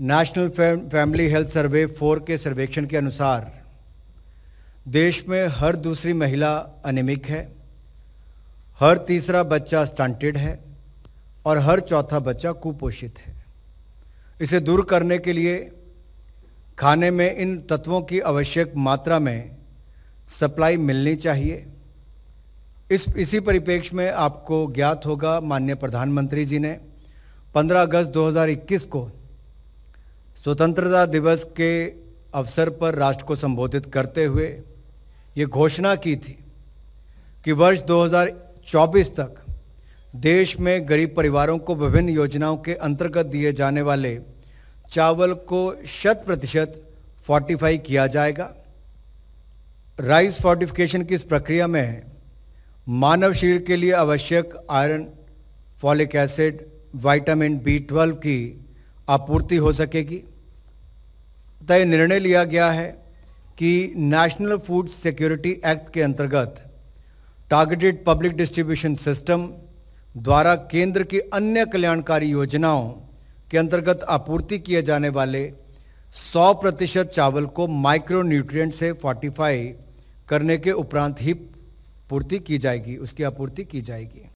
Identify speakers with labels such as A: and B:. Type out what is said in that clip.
A: national family health survey four के सर्वेक्षण के अनुसार देश में हर दूसरी महिला अनिमिक है हर तीसरा बच्चा स्टंटेड है और हर चौथा बच्चा कुपोषित है इसे दूर करने के लिए खाने में इन तत्वों की आवश्यक मात्रा में सप्लाई मिलनी चाहिए इस इसी परिप्रेक्ष्य में आपको ज्ञात होगा माननीय प्रधानमंत्री जी ने 15 अगस्त 2021 को स्वतंत्रता दिवस के अवसर पर राष्ट्र को संबोधित करते हुए ये घोषणा की थी कि वर्ष 2024 तक देश में गरीब परिवारों को विभिन्न योजनाओं के अंतर्गत दिए जाने वाले चावल को शत प्रतिशत फोर्टिफाई किया जाएगा राइस फोर्टिफिकेशन की इस प्रक्रिया में मानव शरीर के लिए आवश्यक iron folic acid vitamin B twelve की आपूर्ति हो सकेगी तय निर्णय लिया गया है कि नेशनल फूड सिक्योरिटी एक्ट के अंतर्गत टारगेटेड पब्लिक डिस्ट्रीब्यूशन सिस्टम द्वारा केंद्र की अन्य कल्याणकारी योजनाओं के अंतर्गत आपूर्ति किए जाने वाले 100 प्रतिशत चावल को माइक्रो न्यूट्रिय से फोर्टिफाई करने के उपरांत ही पूर्ति की जाएगी उसकी आपूर्ति की जाएगी